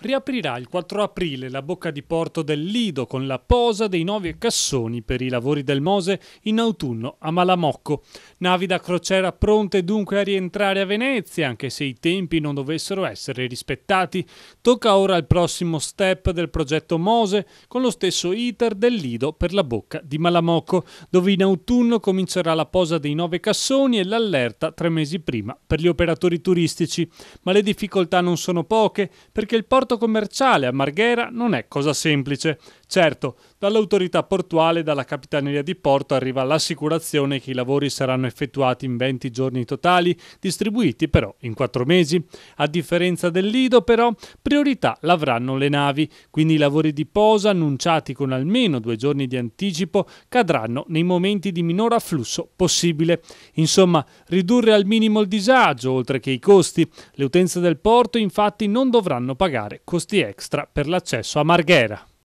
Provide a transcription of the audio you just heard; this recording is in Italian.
riaprirà il 4 aprile la bocca di porto del Lido con la posa dei nuovi cassoni per i lavori del Mose in autunno a Malamocco. Navi da crociera pronte dunque a rientrare a Venezia, anche se i tempi non dovessero essere rispettati. Tocca ora il prossimo step del progetto Mose con lo stesso iter del Lido per la bocca di Malamocco, dove in autunno comincerà la posa dei nuovi cassoni e l'allerta tre mesi prima per gli operatori turistici. Ma le difficoltà non sono poche perché il porto porto commerciale a Marghera non è cosa semplice. Certo, dall'autorità portuale e dalla Capitaneria di Porto arriva l'assicurazione che i lavori saranno effettuati in 20 giorni totali, distribuiti però in 4 mesi. A differenza del Lido però, priorità l'avranno le navi, quindi i lavori di posa annunciati con almeno due giorni di anticipo cadranno nei momenti di minor afflusso possibile. Insomma, ridurre al minimo il disagio, oltre che i costi. Le utenze del porto infatti non dovranno pagare costi extra per l'accesso a Marghera.